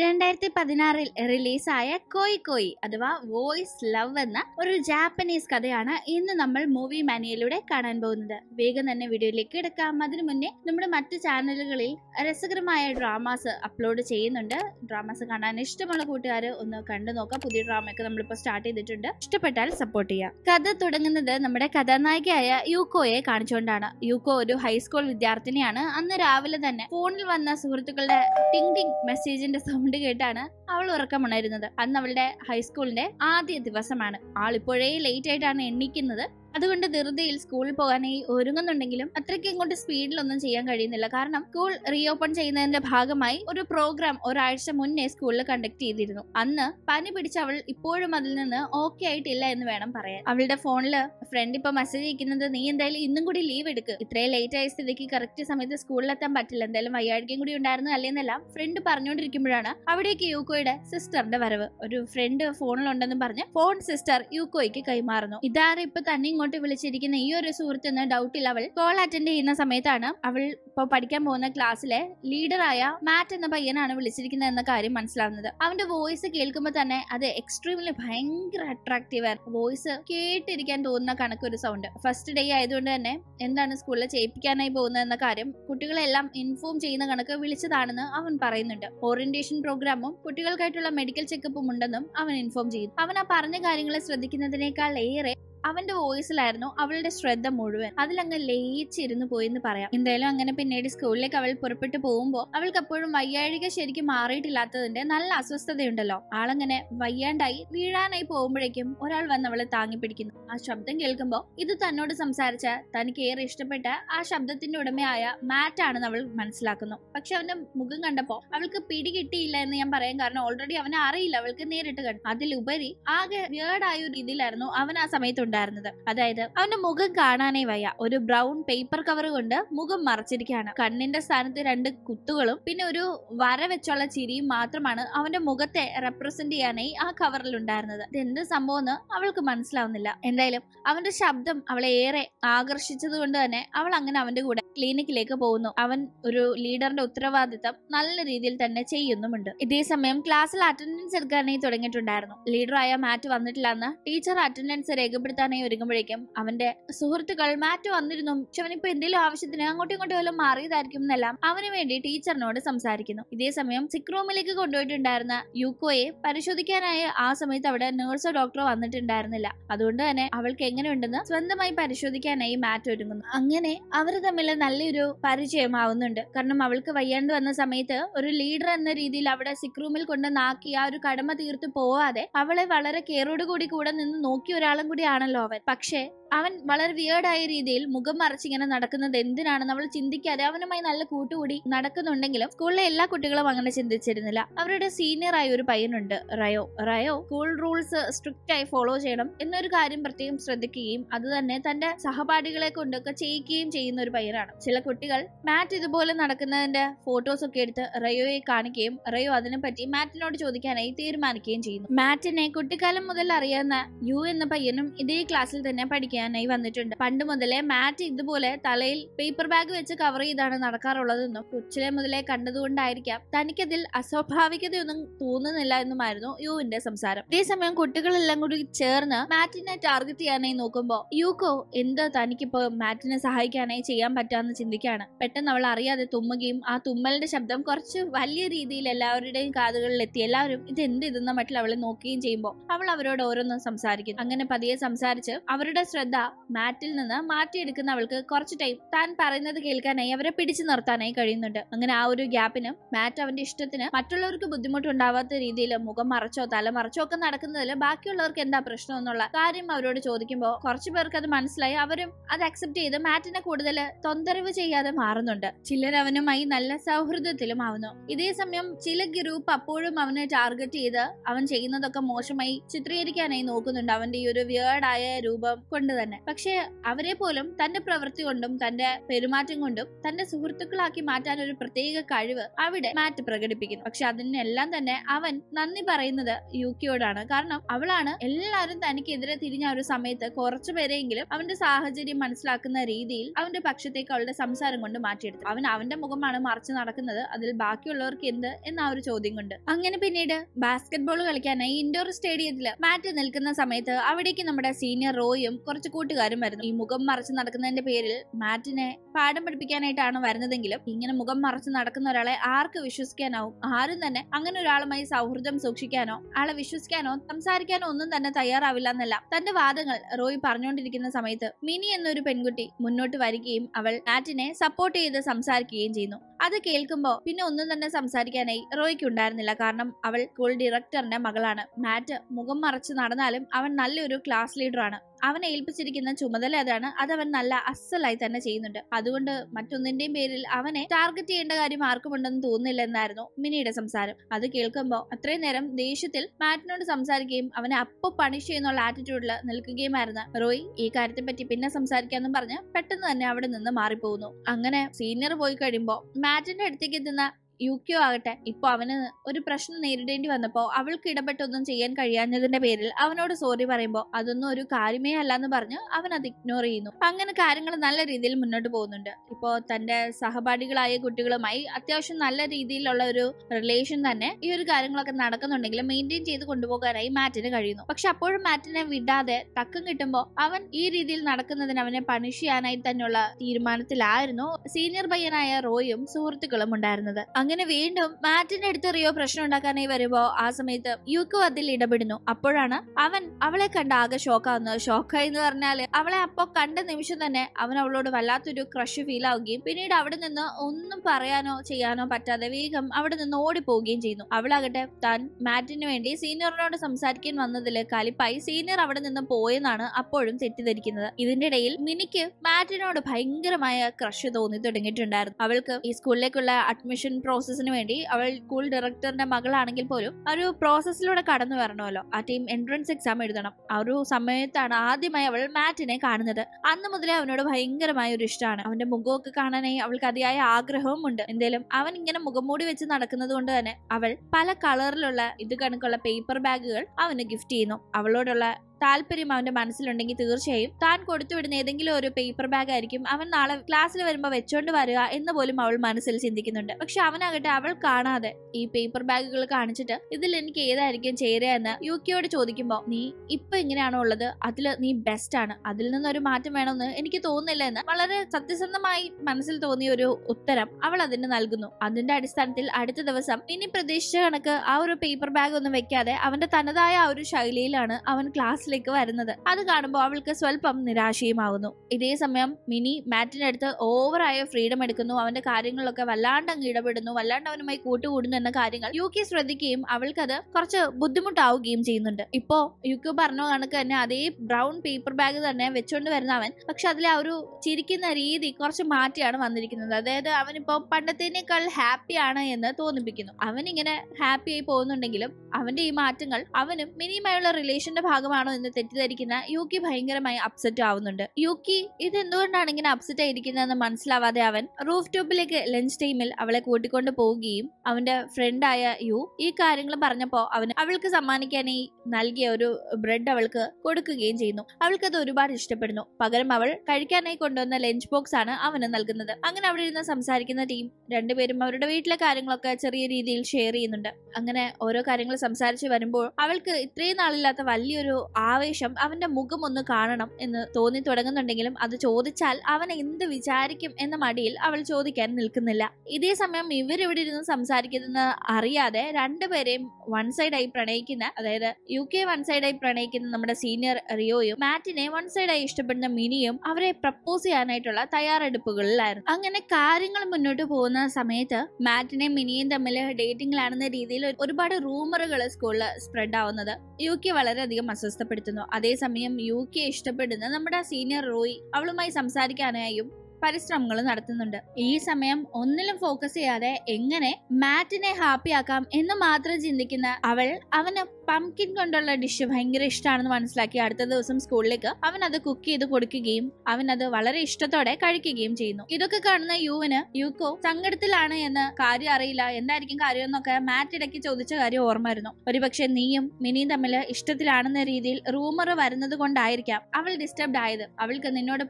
രണ്ടായിരത്തി പതിനാറിൽ റിലീസായ കോയ് കോയ് അഥവാ വോയിസ് ലവ് എന്ന ഒരു ജാപ്പനീസ് കഥയാണ് ഇന്ന് നമ്മൾ മൂവി മാനിയയിലൂടെ കാണാൻ പോകുന്നത് വേഗം തന്നെ വീഡിയോയിലേക്ക് എടുക്കാം അതിനു മുന്നേ നമ്മുടെ മറ്റു ചാനലുകളിൽ രസകരമായ ഡ്രാമാസ് അപ്ലോഡ് ചെയ്യുന്നുണ്ട് ഡ്രാമാസ് കാണാൻ ഇഷ്ടമുള്ള കൂട്ടുകാർ ഒന്ന് കണ്ടു നോക്കാം പുതിയ ഡ്രാമയൊക്കെ നമ്മളിപ്പോൾ സ്റ്റാർട്ട് ചെയ്തിട്ടുണ്ട് ഇഷ്ടപ്പെട്ടാൽ സപ്പോർട്ട് ചെയ്യാം കഥ തുടങ്ങുന്നത് നമ്മുടെ കഥാനായികയായ യൂക്കോയെ കാണിച്ചുകൊണ്ടാണ് യൂക്കോ ഒരു ഹൈസ്കൂൾ വിദ്യാർത്ഥിനിയാണ് അന്ന് രാവിലെ തന്നെ ഫോണിൽ വന്ന സുഹൃത്തുക്കളുടെ ടിങ് ടിങ് മെസ്സേജിന്റെ സൗണ്ട് കേട്ടാണ് അവൾ ഉറക്കമുണരുന്നത് അന്ന് അവളുടെ ഹൈസ്കൂളിന്റെ ആദ്യ ദിവസമാണ് ആളിപ്പോഴേ ലേറ്റ് ആയിട്ടാണ് എണ്ണിക്കുന്നത് അതുകൊണ്ട് ധൃതിയിൽ സ്കൂളിൽ പോകാനായി ഒരുങ്ങുന്നുണ്ടെങ്കിലും അത്രയ്ക്ക് ഇങ്ങോട്ട് സ്പീഡിലൊന്നും ചെയ്യാൻ കഴിയുന്നില്ല കാരണം സ്കൂൾ റീഓപ്പൺ ചെയ്യുന്നതിന്റെ ഭാഗമായി ഒരു പ്രോഗ്രാം ഒരാഴ്ച മുന്നേ സ്കൂളിൽ കണ്ടക്ട് ചെയ്തിരുന്നു അന്ന് പനി പിടിച്ച അവൾ ഇപ്പോഴും അതിൽ നിന്ന് ഓക്കെ ആയിട്ടില്ല എന്ന് വേണം പറയാൻ അവളുടെ ഫോണിൽ ഫ്രണ്ട് ഇപ്പൊ മെസ്സേജ് അയക്കുന്നത് നീ എന്തായാലും ഇന്നും കൂടി ലീവ് എടുക്കുക ഇത്രയും ലേറ്റ് ആയ സ്ഥിതിക്ക് കറക്റ്റ് സമയത്ത് സ്കൂളിലെത്താൻ പറ്റില്ല എന്തായാലും വയ്യാഴ്ചയും കൂടി ഉണ്ടായിരുന്നു അല്ലെന്നല്ല ഫ്രണ്ട് പറഞ്ഞുകൊണ്ടിരിക്കുമ്പോഴാണ് അവിടേക്ക് യുക്കോയുടെ സിസ്റ്ററിന്റെ വരവ് ഒരു ഫ്രണ്ട് ഫോണിലുണ്ടെന്ന് പറഞ്ഞ് ഫോൺ സിസ്റ്റർ യുക്കോയ്ക്ക് കൈമാറുന്നു ഇതാരും ഇപ്പൊ തന്നെ ഇങ്ങോട്ട് വിളിച്ചിരിക്കുന്ന ഈ ഒരു സുഹൃത്തിന് ഡൗട്ടിൽ അവൾ കോൾ അറ്റൻഡ് ചെയ്യുന്ന സമയത്താണ് അവൾ ഇപ്പോൾ പഠിക്കാൻ പോകുന്ന ക്ലാസ്സിലെ ലീഡറായ മാറ്റ് എന്ന പയ്യനാണ് വിളിച്ചിരിക്കുന്നത് എന്ന കാര്യം മനസ്സിലാവുന്നത് അവന്റെ വോയിസ് കേൾക്കുമ്പോൾ തന്നെ അത് എക്സ്ട്രീംലി ഭയങ്കര അട്രാക്റ്റീവ് ആയിരുന്നു വോയിസ് കേട്ടിരിക്കാൻ തോന്നുന്ന കണക്കൊരു സൗണ്ട് ഫസ്റ്റ് ഡേ ആയതുകൊണ്ട് തന്നെ എന്താണ് സ്കൂളിൽ ചെയ്യിപ്പിക്കാനായി എന്ന കാര്യം കുട്ടികളെല്ലാം ഇൻഫോം ചെയ്യുന്ന കണക്ക് വിളിച്ചതാണെന്ന് അവൻ പറയുന്നുണ്ട് ഓറിയന്റേഷൻ പ്രോഗ്രാമും കുട്ടികൾക്കായിട്ടുള്ള മെഡിക്കൽ ചെക്കപ്പും ഉണ്ടെന്നും അവൻ ഇൻഫോം ചെയ്തു അവൻ ആ പറഞ്ഞ കാര്യങ്ങളെ ശ്രദ്ധിക്കുന്നതിനേക്കാൾ ഏറെ അവന്റെ വോയിസിലായിരുന്നു അവളുടെ ശ്രദ്ധ മുഴുവൻ അതിലങ്ങ് ലയിച്ചിരുന്നു പോയെന്ന് പറയാം എന്തായാലും അങ്ങനെ പിന്നീട് സ്കൂളിലേക്ക് അവൾ പുറപ്പെട്ടു പോകുമ്പോൾ അവൾക്ക് അപ്പോഴും വയ്യാഴിക ശരിക്കും മാറിയിട്ടില്ലാത്തതിന്റെ നല്ല അസ്വസ്ഥതയുണ്ടല്ലോ ആളങ്ങനെ വയ്യാണ്ടായി വീഴാനായി പോകുമ്പോഴേക്കും ഒരാൾ വന്ന് അവളെ താങ്ങി പിടിക്കുന്നു ആ ശബ്ദം കേൾക്കുമ്പോൾ ഇത് തന്നോട് സംസാരിച്ച തനിക്ക് ഏറെ ഇഷ്ടപ്പെട്ട ആ ശബ്ദത്തിന്റെ ഉടമയായ മാറ്റ് ആണെന്ന് അവൾ മനസ്സിലാക്കുന്നു പക്ഷെ അവന്റെ മുഖം കണ്ടപ്പോൾ അവൾക്ക് പിടി കിട്ടിയില്ല എന്ന് ഞാൻ പറയാൻ കാരണം ഓൾറെഡി അവനെ അറിയില്ല അവൾക്ക് നേരിട്ട് കണ്ടു അതിലുപരി ആകെ വേർഡായ രീതിയിലായിരുന്നു അവൻ ആ സമയത്ത് ഉണ്ടായിരുന്നത് അതായത് അവന്റെ മുഖം കാണാനേ വയ്യ ഒരു ബ്രൗൺ പേപ്പർ കവർ കൊണ്ട് മുഖം മറച്ചിരിക്കുകയാണ് കണ്ണിന്റെ സ്ഥാനത്ത് രണ്ട് കുത്തുകളും പിന്നെ ഒരു വര വെച്ചുള്ള ചിരിയും മാത്രമാണ് അവന്റെ മുഖത്തെ റെപ്രസെന്റ് ചെയ്യാനായി ആ കവറിൽ ഉണ്ടായിരുന്നത് ഇതെന്ത് സംഭവം എന്ന് അവൾക്ക് മനസ്സിലാവുന്നില്ല എന്തായാലും അവന്റെ ശബ്ദം അവളെ ഏറെ ആകർഷിച്ചത് കൊണ്ട് തന്നെ അവൾ അങ്ങനെ അവന്റെ കൂടെ ക്ലിനിക്കിലേക്ക് പോകുന്നു അവൻ ഒരു ലീഡറിന്റെ ഉത്തരവാദിത്തം നല്ല രീതിയിൽ തന്നെ ചെയ്യുന്നുമുണ്ട് ഇതേ സമയം ക്ലാസ്സിൽ അറ്റൻഡൻസ് എടുക്കാനായി തുടങ്ങിയിട്ടുണ്ടായിരുന്നു ലീഡറായ മാറ്റ് വന്നിട്ടില്ലെന്ന് ടീച്ചർ അറ്റൻഡൻസ് രേഖപ്പെടുത്താൻ എത്താനായി ഒരുങ്ങുമ്പോഴേക്കും അവന്റെ സുഹൃത്തുക്കൾ മാറ്റ് വന്നിരുന്നു അവനിപ്പോ എന്തെങ്കിലും ആവശ്യത്തിന് അങ്ങോട്ടും ഇങ്ങോട്ടും വല്ലതും മാറിയതായിരിക്കും എന്നെല്ലാം അവന് വേണ്ടി ടീച്ചറിനോട് സംസാരിക്കുന്നു ഇതേ സമയം സിക് റൂമിലേക്ക് കൊണ്ടുപോയിട്ടുണ്ടായിരുന്ന യുക്കോയെ പരിശോധിക്കാനായി ആ സമയത്ത് അവിടെ നേഴ്സോ ഡോക്ടറോ വന്നിട്ടുണ്ടായിരുന്നില്ല അതുകൊണ്ട് തന്നെ അവൾക്ക് എങ്ങനെയുണ്ടെന്ന് സ്വന്തമായി പരിശോധിക്കാനായി മാറ്റ് ഒരുങ്ങുന്നു അങ്ങനെ അവർ തമ്മിൽ നല്ലൊരു പരിചയമാവുന്നുണ്ട് കാരണം അവൾക്ക് വയ്യാണ്ട് വന്ന സമയത്ത് ഒരു ലീഡർ എന്ന രീതിയിൽ അവിടെ സിക് റൂമിൽ കൊണ്ട് നാക്കി ആ ഒരു കടമ തീർത്ത് പോവാതെ അവളെ വളരെ കെയറോട് കൂടി കൂടെ നിന്ന് നോക്കിയ ഒരാളും കൂടി ആണല്ലോ പക്ഷേ അവൻ വളരെ വിയേർഡായ രീതിയിൽ മുഖം മറച്ചിങ്ങനെ നടക്കുന്നത് എന്തിനാണ് നമ്മൾ ചിന്തിക്കാതെ അവനുമായി നല്ല കൂട്ടുകൂടി നടക്കുന്നുണ്ടെങ്കിലും സ്കൂളിലെ എല്ലാ കുട്ടികളും അങ്ങനെ ചിന്തിച്ചിരുന്നില്ല അവരുടെ സീനിയർ ആയ ഒരു പയ്യനുണ്ട് Rio Rio school rules strict ആയി ഫോളോ ചെയ്യണം എന്നൊരു കാര്യം പ്രത്യേകം ശ്രദ്ധിക്കുകയും അത് തന്നെ തന്റെ സഹപാഠികളെ കൊണ്ടൊക്കെ ചെയ്യിക്കുകയും ചെയ്യുന്ന ഒരു പയ്യനാണ് ചില കുട്ടികൾ മാറ്റ് ഇതുപോലെ നടക്കുന്നതിന്റെ ഫോട്ടോസ് ഒക്കെ എടുത്ത് റയോയെ കാണിക്കുകയും റയോ അതിനെപ്പറ്റി മാറ്റിനോട് ചോദിക്കാനായി തീരുമാനിക്കുകയും ചെയ്യുന്നു മാറ്റിനെ കുട്ടിക്കാലം മുതൽ അറിയാവുന്ന യു എന്ന പയ്യനും ഇതേ ക്ലാസ്സിൽ തന്നെ പഠിക്കാൻ ചെയ്യാനായി വന്നിട്ടുണ്ട് പണ്ട് മുതലേ മാറ്റ് ഇതുപോലെ തലയിൽ പേപ്പർ ബാഗ് വെച്ച് കവർ ചെയ്താണ് നടക്കാറുള്ളതെന്നും കൊച്ചിലെ മുതലേ കണ്ടതുകൊണ്ടായിരിക്കാം തനിക്കതിൽ അസ്വാഭാവികതയൊന്നും തോന്നുന്നില്ല എന്നുമായിരുന്നു യുവിന്റെ സംസാരം അതേസമയം കുട്ടികളെല്ലാം കൂടി ചേർന്ന് മാറ്റിനെ ടാർഗറ്റ് ചെയ്യാനായി നോക്കുമ്പോ യുക്കോ എന്ത് തനിക്കിപ്പോ മാറ്റിനെ സഹായിക്കാനായി ചെയ്യാൻ പറ്റാന്ന് ചിന്തിക്കാണ് പെട്ടെന്ന് അവൾ അറിയാതെ തുമ്മുകയും ആ തുമ്മലിന്റെ ശബ്ദം കുറച്ച് വലിയ രീതിയിൽ എല്ലാവരുടെയും കാതുകളിൽ എത്തി എല്ലാവരും ഇത് എന്ത് ഇതെന്ന മട്ടിൽ അവളെ നോക്കുകയും ചെയ്യുമ്പോൾ അവൾ അവരോട് ഓരോന്നും സംസാരിക്കുന്നു അങ്ങനെ പതിയെ സംസാരിച്ച് അവരുടെ ശ്രദ്ധ ശ്രദ്ധ മാറ്റിൽ നിന്ന് മാറ്റിയെടുക്കുന്ന അവൾക്ക് കുറച്ച് ടൈം താൻ പറയുന്നത് കേൾക്കാനായി അവരെ പിടിച്ചു നിർത്താനായി കഴിയുന്നുണ്ട് അങ്ങനെ ആ ഒരു ഗ്യാപ്പിനും മാറ്റ് അവന്റെ ഇഷ്ടത്തിന് മറ്റുള്ളവർക്ക് ബുദ്ധിമുട്ടുണ്ടാവാത്ത രീതിയിൽ മുഖം മറച്ചോ തല മറച്ചോ ഒക്കെ നടക്കുന്നതിൽ ബാക്കിയുള്ളവർക്ക് എന്താ പ്രശ്നം എന്നുള്ള കാര്യം അവരോട് ചോദിക്കുമ്പോൾ കുറച്ചു പേർക്ക് അത് മനസ്സിലായി അവരും അത് അക്സെപ്റ്റ് ചെയ്ത് മാറ്റിനെ കൂടുതൽ തൊന്തരവ് ചെയ്യാതെ മാറുന്നുണ്ട് ചിലർ അവനുമായി നല്ല സൗഹൃദത്തിലും ആവുന്നു ഇതേ സമയം ചില ഗ്രൂപ്പ് അപ്പോഴും അവനെ ടാർഗറ്റ് ചെയ്ത് അവൻ ചെയ്യുന്നതൊക്കെ മോശമായി ചിത്രീകരിക്കാനായി നോക്കുന്നുണ്ട് അവന്റെ ഈ ഒരു വേർഡായ രൂപം കൊണ്ട് തന്നെ പക്ഷെ അവരെ പോലും തന്റെ പ്രവൃത്തി കൊണ്ടും തന്റെ പെരുമാറ്റം കൊണ്ടും തന്റെ സുഹൃത്തുക്കളാക്കി മാറ്റാൻ ഒരു പ്രത്യേക കഴിവ് അവിടെ മാറ്റ് പ്രകടിപ്പിക്കുന്നു പക്ഷെ അതിനെല്ലാം തന്നെ അവൻ നന്ദി പറയുന്നത് യുക്കിയോടാണ് കാരണം അവളാണ് എല്ലാവരും തനിക്കെതിരെ തിരിഞ്ഞ ഒരു സമയത്ത് കുറച്ചു പേരെങ്കിലും അവന്റെ സാഹചര്യം മനസ്സിലാക്കുന്ന രീതിയിൽ അവന്റെ പക്ഷത്തേക്ക് അവളുടെ സംസാരം കൊണ്ട് മാറ്റിയെടുത്തു അവൻ അവന്റെ മുഖമാണ് മറച്ചു നടക്കുന്നത് അതിൽ ബാക്കിയുള്ളവർക്ക് എന്ത് എന്ന ഒരു ചോദ്യം കൊണ്ട് അങ്ങനെ പിന്നീട് ബാസ്കറ്റ്ബോൾ കളിക്കാനായി ഇൻഡോർ സ്റ്റേഡിയത്തിൽ മാറ്റ് നിൽക്കുന്ന സമയത്ത് അവിടേക്ക് നമ്മുടെ സീനിയർ റോയും കുറച്ച് കൂട്ടുകാരുമായിരുന്നു ഈ മുഖം മറച്ച് നടക്കുന്നതിന്റെ പേരിൽ മാറ്റിനെ പാഠം പഠിപ്പിക്കാനായിട്ടാണ് വരുന്നതെങ്കിലും ഇങ്ങനെ മുഖം മറച്ച് നടക്കുന്ന ഒരാളെ ആർക്ക് വിശ്വസിക്കാനാവും ആരും തന്നെ അങ്ങനെ ഒരാളുമായി സൗഹൃദം സൂക്ഷിക്കാനോ ആളെ വിശ്വസിക്കാനോ സംസാരിക്കാനോ ഒന്നും തന്നെ തയ്യാറാവില്ല എന്നല്ല തന്റെ വാദങ്ങൾ റോയ് പറഞ്ഞുകൊണ്ടിരിക്കുന്ന സമയത്ത് മിനി എന്നൊരു പെൺകുട്ടി മുന്നോട്ട് വരികയും അവൾ മാറ്റിനെ സപ്പോർട്ട് ചെയ്ത് സംസാരിക്കുകയും ചെയ്യുന്നു അത് കേൾക്കുമ്പോൾ പിന്നെ ഒന്നും തന്നെ സംസാരിക്കാനായി റോയ്ക്ക് ഉണ്ടായിരുന്നില്ല കാരണം അവൾ സ്കൂൾ ഡയറക്ടറിന്റെ മകളാണ് മാറ്റ് മുഖം മറച്ച് നടന്നാലും അവൻ നല്ലൊരു ക്ലാസ് ലീഡറാണ് അവനെ ഏൽപ്പിച്ചിരിക്കുന്ന ചുമതല അതാണ് അത് അവൻ നല്ല അസലായി തന്നെ ചെയ്യുന്നുണ്ട് അതുകൊണ്ട് മറ്റൊന്നിന്റെയും പേരിൽ അവനെ ടാർഗറ്റ് ചെയ്യേണ്ട കാര്യം ആർക്കുമുണ്ടെന്ന് തോന്നുന്നില്ല എന്നായിരുന്നു മിനിയുടെ സംസാരം അത് കേൾക്കുമ്പോൾ അത്രയും നേരം ദേഷ്യത്തിൽ മാറ്റിനോട് സംസാരിക്കുകയും അവനെ അപ്പൊ പണിഷ് ചെയ്യുന്നുള്ള ആറ്റിറ്റ്യൂഡിൽ നിൽക്കുകയുമായിരുന്നു റോയ് ഈ കാര്യത്തെ പറ്റി പിന്നെ സംസാരിക്കാന്നും പറഞ്ഞ് പെട്ടെന്ന് തന്നെ അവിടെ നിന്ന് മാറിപ്പോകുന്നു അങ്ങനെ സീനിയർ പോയി കഴിയുമ്പോൾ മാറ്റിൻ്റെ അടുത്തേക്ക് എത്തുന്ന യു കെ ആകട്ടെ ഇപ്പൊ അവന് ഒരു പ്രശ്നം നേരിടേണ്ടി വന്നപ്പോൾ അവൾക്ക് ഇടപെട്ടൊന്നും ചെയ്യാൻ കഴിയാഞ്ഞതിന്റെ പേരിൽ അവനോട് സോറി പറയുമ്പോൾ അതൊന്നും ഒരു കാര്യമേ അല്ല എന്ന് അവൻ അത് ഇഗ്നോർ ചെയ്യുന്നു അങ്ങനെ കാര്യങ്ങൾ നല്ല രീതിയിൽ മുന്നോട്ട് പോകുന്നുണ്ട് ഇപ്പോ തന്റെ സഹപാഠികളായ കുട്ടികളുമായി അത്യാവശ്യം നല്ല രീതിയിലുള്ള ഒരു റിലേഷൻ തന്നെ ഈ ഒരു കാര്യങ്ങളൊക്കെ നടക്കുന്നുണ്ടെങ്കിലും മെയിൻറ്റെയിൻ ചെയ്ത് കൊണ്ടുപോകാനായി മാറ്റിന് കഴിയുന്നു പക്ഷെ അപ്പോഴും മാറ്റിനെ വിടാതെ തക്കം കിട്ടുമ്പോ അവൻ ഈ രീതിയിൽ നടക്കുന്നതിന് അവനെ പണിഷ് ചെയ്യാനായി തന്നെയുള്ള തീരുമാനത്തിലായിരുന്നു സീനിയർ പയ്യനായ റോയും സുഹൃത്തുക്കളും ഉണ്ടായിരുന്നത് അങ്ങനെ വീണ്ടും മാറ്റിന്റെ അടുത്ത് റിയോ പ്രശ്നം ഉണ്ടാക്കാനായി വരുമ്പോ ആ സമയത്ത് യുക്കു അതിൽ ഇടപെടുന്നു അപ്പോഴാണ് അവൻ അവളെ കണ്ട ആകെ ഷോക്കാവുന്നത് ഷോക്കായി എന്ന് പറഞ്ഞാല് അവളെ അപ്പോ കണ്ട നിമിഷം തന്നെ അവൻ അവളോട് വല്ലാത്തൊരു ക്രഷ് ഫീൽ ആവുകയും പിന്നീട് അവിടെ നിന്ന് ഒന്നും പറയാനോ ചെയ്യാനോ പറ്റാതെ വേഗം അവിടെ നിന്ന് പോവുകയും ചെയ്യുന്നു അവളാകട്ടെ താൻ മാറ്റിന് വേണ്ടി സീനിയറിനോട് സംസാരിക്കാൻ വന്നതില് കലിപ്പായി സീനിയർ അവിടെ നിന്ന് പോയെന്നാണ് അപ്പോഴും തെറ്റിദ്ധരിക്കുന്നത് ഇതിന്റെ ഇടയിൽ മിനിക്ക് മാറ്റിനോട് ഭയങ്കരമായ ക്രഷ് തോന്നി തുടങ്ങിയിട്ടുണ്ടായിരുന്നു അവൾക്ക് ഈ സ്കൂളിലേക്കുള്ള അഡ്മിഷൻ പ്രോ പ്രോസസ്സിന് വേണ്ടി അവൾ സ്കൂൾ ഡയറക്ടറിന്റെ മകളാണെങ്കിൽ പോലും ഒരു പ്രോസസ്സിലൂടെ കടന്നു വരണമല്ലോ ആ ടീം എൻട്രൻസ് എക്സാം എഴുതണം ആ ഒരു സമയത്താണ് ആദ്യമായി അവൾ മാറ്റിനെ കാണുന്നത് അന്ന് മുതലേ അവനോട് ഭയങ്കരമായ ഒരു ഇഷ്ടമാണ് അവന്റെ മുഖമൊക്കെ കാണാനായി അവൾക്ക് അതിയായ ആഗ്രഹവും ഉണ്ട് എന്തേലും അവൻ ഇങ്ങനെ മുഖംമൂടി വെച്ച് നടക്കുന്നത് കൊണ്ട് തന്നെ അവൾ പല കളറിലുള്ള ഇത് കണക്കുള്ള പേപ്പർ ബാഗുകൾ അവന് ഗിഫ്റ്റ് ചെയ്യുന്നു അവളോടുള്ള താല്പര്യം അവന്റെ മനസ്സിലുണ്ടെങ്കിൽ തീർച്ചയായും താൻ കൊടുത്തുവിടുന്ന ഏതെങ്കിലും ഒരു പേപ്പർ ബാഗ് ആയിരിക്കും അവൻ നാളെ ക്ലാസ്സിൽ വരുമ്പോൾ വെച്ചോണ്ട് വരിക എന്ന് പോലും അവൾ മനസ്സിൽ ചിന്തിക്കുന്നുണ്ട് പക്ഷെ അവനാകട്ടെ അവൾ കാണാതെ ഈ പേപ്പർ ബാഗുകൾ കാണിച്ചിട്ട് ഇതിൽ എനിക്ക് ഏതായിരിക്കും ചേരുക എന്ന് യുക്കിയോട് ചോദിക്കുമ്പോൾ നീ ഇപ്പൊ ഇങ്ങനെയാണോ ഉള്ളത് അതിൽ നീ ബെസ്റ്റ് ആണ് അതിൽ നിന്നൊരു മാറ്റം വേണമെന്ന് എനിക്ക് തോന്നുന്നില്ല എന്ന് വളരെ സത്യസന്ധമായി മനസ്സിൽ തോന്നിയ ഒരു ഉത്തരം അവൾ അതിന് നൽകുന്നു അതിന്റെ അടിസ്ഥാനത്തിൽ അടുത്ത ദിവസം ഇനി പ്രതീക്ഷിച്ച കണക്ക് ആ ഒരു പേപ്പർ ബാഗ് ഒന്നും വെക്കാതെ അവന്റെ തനതായ ആ ഒരു ശൈലിയിലാണ് അവൻ ക്ലാസ്സിൽ ക്ലാസ്സിലേക്ക് വരുന്നത് അത് കാണുമ്പോൾ അവൾക്ക് സ്വല്പം നിരാശയുമാവുന്നു ഇതേ സമയം മിനി മാറ്റിനടുത്ത് ഓവറായ ഫ്രീഡം എടുക്കുന്നു അവന്റെ കാര്യങ്ങളിലൊക്കെ വല്ലാണ്ട് അങ്ങ് ഇടപെടുന്നു വല്ലാണ്ട് അവനുമായി കൂട്ടുകൂടുന്നു എന്ന കാര്യങ്ങൾ കെ ശ്രദ്ധിക്കുകയും അവൾക്കത് കുറച്ച് ബുദ്ധിമുട്ടാവുകയും ചെയ്യുന്നുണ്ട് ഇപ്പോ യുക്കി പറഞ്ഞ കണക്ക് തന്നെ അതേ ബ്രൗൺ പേപ്പർ ബാഗ് തന്നെ വെച്ചുകൊണ്ട് വരുന്ന അവൻ പക്ഷെ അതിലെ ആ ഒരു ചിരിക്കുന്ന രീതി കുറച്ച് മാറ്റിയാണ് വന്നിരിക്കുന്നത് അതായത് അവനിപ്പോ പണ്ടത്തേനേക്കാൾ ഹാപ്പിയാണ് എന്ന് തോന്നിപ്പിക്കുന്നു അവൻ ഇങ്ങനെ ഹാപ്പി ആയി പോകുന്നുണ്ടെങ്കിലും അവന്റെ ഈ മാറ്റങ്ങൾ അവനും മിനിയുമായുള്ള റിലേഷന്റെ ഭാഗമാണോ ആവുമെന്ന് തെറ്റിദ്ധരിക്കുന്ന യൂക്കി ഭയങ്കരമായി അപ്സെറ്റ് ആവുന്നുണ്ട് യൂക്കി എന്തുകൊണ്ടാണ് ഇങ്ങനെ അപ്സെറ്റ് ആയിരിക്കുന്നതെന്ന് മനസ്സിലാവാതെ അവൻ റൂഫ് ടോപ്പിലേക്ക് ലഞ്ച് ടൈമിൽ അവളെ കൂട്ടിക്കൊണ്ട് പോവുകയും അവന്റെ ഫ്രണ്ടായ യു ഈ കാര്യങ്ങൾ പറഞ്ഞപ്പോ അവന് അവൾക്ക് സമ്മാനിക്കാനായി നൽകിയ ഒരു ബ്രെഡ് അവൾക്ക് കൊടുക്കുകയും ചെയ്യുന്നു അവൾക്കത് ഒരുപാട് ഇഷ്ടപ്പെടുന്നു പകരം അവൾ കഴിക്കാനായി കൊണ്ടുവന്ന ലഞ്ച് ബോക്സ് ആണ് അവന് നൽകുന്നത് അങ്ങനെ അവിടെ ഇരുന്ന് സംസാരിക്കുന്ന ടീം രണ്ടുപേരും അവരുടെ വീട്ടിലെ കാര്യങ്ങളൊക്കെ ചെറിയ രീതിയിൽ ഷെയർ ചെയ്യുന്നുണ്ട് അങ്ങനെ ഓരോ കാര്യങ്ങൾ സംസാരിച്ച് വരുമ്പോൾ അവൾക്ക് ഇത്രയും നാളില്ലാത്ത വലിയൊരു ആവേശം അവന്റെ മുഖം ഒന്ന് കാണണം എന്ന് തോന്നി തുടങ്ങുന്നുണ്ടെങ്കിലും അത് ചോദിച്ചാൽ അവൻ എന്ത് വിചാരിക്കും എന്ന മടിയിൽ അവൾ ചോദിക്കാൻ നിൽക്കുന്നില്ല ഇതേ സമയം ഇവരിവിടെ ഇരുന്ന് സംസാരിക്കുന്ന അറിയാതെ രണ്ടുപേരെയും വൺ സൈഡായി പ്രണയിക്കുന്ന അതായത് യു കെ വൺ സൈഡായി പ്രണയിക്കുന്ന നമ്മുടെ സീനിയർ റിയോയും മാറ്റിനെ വൺ സൈഡായി ഇഷ്ടപ്പെടുന്ന മിനിയും അവരെ പ്രപ്പോസ് ചെയ്യാനായിട്ടുള്ള തയ്യാറെടുപ്പുകളിലായിരുന്നു അങ്ങനെ കാര്യങ്ങൾ മുന്നോട്ട് പോകുന്ന സമയത്ത് മാറ്റിനെ മിനിയും തമ്മിൽ ഡേറ്റിംഗിലാണെന്ന രീതിയിൽ ഒരുപാട് റൂമറുകൾ സ്കൂളിൽ സ്പ്രെഡ് ആവുന്നത് യു കെ വളരെയധികം അസ്വസ്ഥ ഇഷ്ടപ്പെടുത്തുന്നു അതേസമയം യു കെ ഇഷ്ടപ്പെടുന്ന നമ്മുടെ സീനിയർ റോയി അവളുമായി സംസാരിക്കാനായും പരിശ്രമങ്ങൾ നടത്തുന്നുണ്ട് ഈ സമയം ഒന്നിലും ഫോക്കസ് ചെയ്യാതെ എങ്ങനെ മാറ്റിനെ ഹാപ്പിയാക്കാം എന്ന് മാത്രം ചിന്തിക്കുന്ന അവൾ അവന് പംകിൻ കൊണ്ടുള്ള ഡിഷ് ഭയങ്കര ഇഷ്ടമാണെന്ന് മനസ്സിലാക്കി അടുത്ത ദിവസം സ്കൂളിലേക്ക് അവൻ അത് കുക്ക് ചെയ്ത് കൊടുക്കുകയും അവൻ അത് വളരെ ഇഷ്ടത്തോടെ കഴിക്കുകയും ചെയ്യുന്നു ഇതൊക്കെ കാണുന്ന യുവിന് യുക്കോ സങ്കടത്തിലാണ് എന്ന് കാര്യം അറിയില്ല എന്തായിരിക്കും കാര്യം എന്നൊക്കെ മാറ്റ് ഇടയ്ക്ക് ചോദിച്ച കാര്യം ഓർമ്മയിരുന്നു ഒരുപക്ഷെ നീയും മിനിയും തമ്മിൽ ഇഷ്ടത്തിലാണെന്ന രീതിയിൽ റൂമർ വരുന്നത് കൊണ്ടായിരിക്കാം അവൾ ഡിസ്റ്റർബ്ഡ് ആയത് അവൾക്ക് നിന്നോട്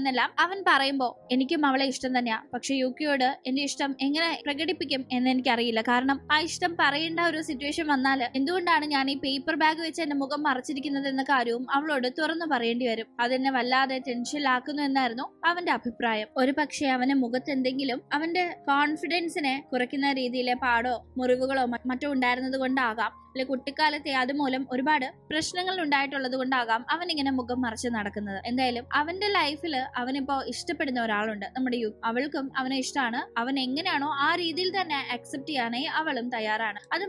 എന്നെല്ലാം അവൻ പറയുമ്പോൾ എനിക്കും അവളെ ഇഷ്ടം തന്നെയാ പക്ഷെ യുക്കിയോട് എന്റെ ഇഷ്ടം എങ്ങനെ പ്രകടിപ്പിക്കും എന്ന് എനിക്കറിയില്ല കാരണം ആ ഇഷ്ടം പറയേണ്ട ഒരു സിറ്റുവേഷൻ വന്നാൽ എന്തുകൊണ്ടാണ് എന്തിനാണ് ഞാൻ ഈ പേപ്പർ ബാഗ് വെച്ച് എന്റെ മുഖം മറച്ചിരിക്കുന്നത് എന്ന കാര്യവും അവളോട് തുറന്നു പറയേണ്ടി വരും അതെന്നെ വല്ലാതെ ടെൻഷനിലാക്കുന്നു എന്നായിരുന്നു അവന്റെ അഭിപ്രായം ഒരു പക്ഷേ അവന്റെ മുഖത്ത് എന്തെങ്കിലും അവന്റെ കോൺഫിഡൻസിനെ കുറയ്ക്കുന്ന രീതിയിലെ പാടോ മുറിവുകളോ മറ്റോ ഉണ്ടായിരുന്നത് കൊണ്ടാകാം അല്ലെ കുട്ടിക്കാലത്തെ അതുമൂലം ഒരുപാട് പ്രശ്നങ്ങൾ ഉണ്ടായിട്ടുള്ളത് കൊണ്ടാകാം അവൻ ഇങ്ങനെ മുഖം മറച്ച് നടക്കുന്നത് എന്തായാലും അവന്റെ ലൈഫിൽ അവനിപ്പോ ഇഷ്ടപ്പെടുന്ന ഒരാളുണ്ട് നമ്മുടെ യു അവൾക്കും അവനെ ഇഷ്ടമാണ് അവൻ എങ്ങനെയാണോ ആ രീതിയിൽ തന്നെ അക്സെപ്റ്റ് ചെയ്യാനായി അവളും തയ്യാറാണ് അത്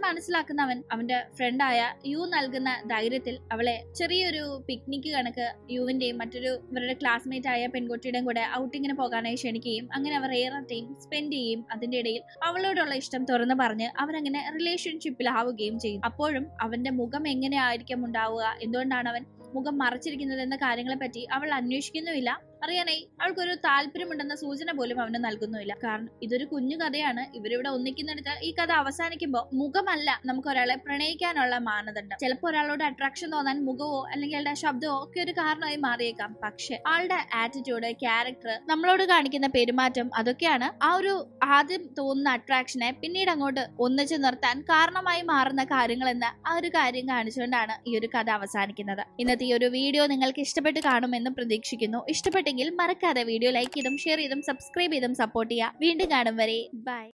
അവൻ അവന്റെ ഫ്രണ്ടായ യു നൽകുന്ന ധൈര്യത്തിൽ അവളെ ചെറിയൊരു പിക്നിക് കണക്ക് യുവിന്റെയും മറ്റൊരു ഇവരുടെ ക്ലാസ്മേറ്റ് ആയ പെൺകുട്ടിയുടെയും കൂടെ ഔട്ടിങ്ങിന് പോകാനായി ക്ഷണിക്കുകയും അങ്ങനെ അവർ ഏറെ ടൈം സ്പെൻഡ് ചെയ്യുകയും അതിന്റെ ഇടയിൽ അവളോടുള്ള ഇഷ്ടം തുറന്നു പറഞ്ഞ് അവരങ്ങനെ റിലേഷൻഷിപ്പിലാവുകയും ചെയ്യും അപ്പോഴും അവന്റെ മുഖം എങ്ങനെയായിരിക്കും ഉണ്ടാവുക എന്തുകൊണ്ടാണ് അവൻ മുഖം മറച്ചിരിക്കുന്നത് എന്ന കാര്യങ്ങളെപ്പറ്റി അവൾ അന്വേഷിക്കുന്നുമില്ല അറിയാനായി അവൾക്കൊരു താല്പര്യമുണ്ടെന്ന സൂചന പോലും അവന് നൽകുന്നുമില്ല കാരണം ഇതൊരു കുഞ്ഞു കഥയാണ് ഇവരിവിടെ ഒന്നിക്കുന്നിടത്ത് ഈ കഥ അവസാനിക്കുമ്പോൾ മുഖമല്ല നമുക്ക് ഒരാളെ പ്രണയിക്കാനുള്ള മാനദണ്ഡം ചിലപ്പോൾ ഒരാളോട് അട്രാക്ഷൻ തോന്നാൻ മുഖമോ അല്ലെങ്കിൽ അയാളുടെ ശബ്ദമോ ഒക്കെ ഒരു കാരണമായി മാറിയേക്കാം പക്ഷെ ആളുടെ ആറ്റിറ്റ്യൂഡ് ക്യാരക്ടർ നമ്മളോട് കാണിക്കുന്ന പെരുമാറ്റം അതൊക്കെയാണ് ആ ഒരു ആദ്യം തോന്നുന്ന അട്രാക്ഷനെ പിന്നീട് അങ്ങോട്ട് ഒന്നിച്ചു നിർത്താൻ കാരണമായി മാറുന്ന എന്ന് ആ ഒരു കാര്യം കാണിച്ചുകൊണ്ടാണ് ഈ ഒരു കഥ അവസാനിക്കുന്നത് ഇന്നത്തെ ഈ ഒരു വീഡിയോ നിങ്ങൾക്ക് ഇഷ്ടപ്പെട്ട് കാണുമെന്ന് പ്രതീക്ഷിക്കുന്നു ഇഷ്ടപ്പെട്ട് ഇഷ്ടപ്പെട്ടെങ്കിൽ മറക്കാതെ വീഡിയോ ലൈക്ക് ചെയ്തും ഷെയർ ചെയ്തും സബ്സ്ക്രൈബ് ചെയ്തും സപ്പോർട്ട് ചെയ്യുക വീണ്ടും കാണും വരെ ബൈ